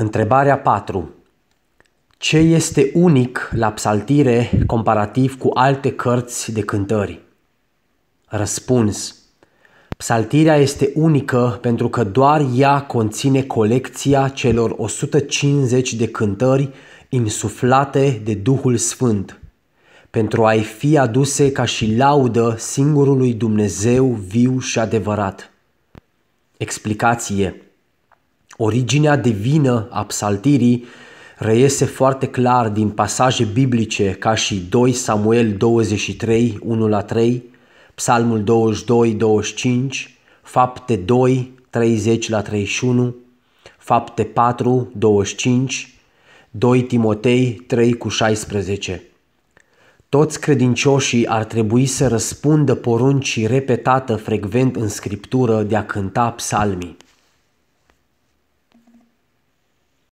Întrebarea 4. Ce este unic la psaltire comparativ cu alte cărți de cântări? Răspuns. Psaltirea este unică pentru că doar ea conține colecția celor 150 de cântări insuflate de Duhul Sfânt, pentru a-i fi aduse ca și laudă singurului Dumnezeu viu și adevărat. Explicație Originea divină a psaltirii reiese foarte clar din pasaje biblice ca și 2 Samuel 23, 1 la 3, Psalmul 22, 25, Fapte 2, 30 la 31, Fapte 4, 25, 2 Timotei 3 cu 16. Toți credincioșii ar trebui să răspundă poruncii repetată frecvent în scriptură de a cânta psalmii.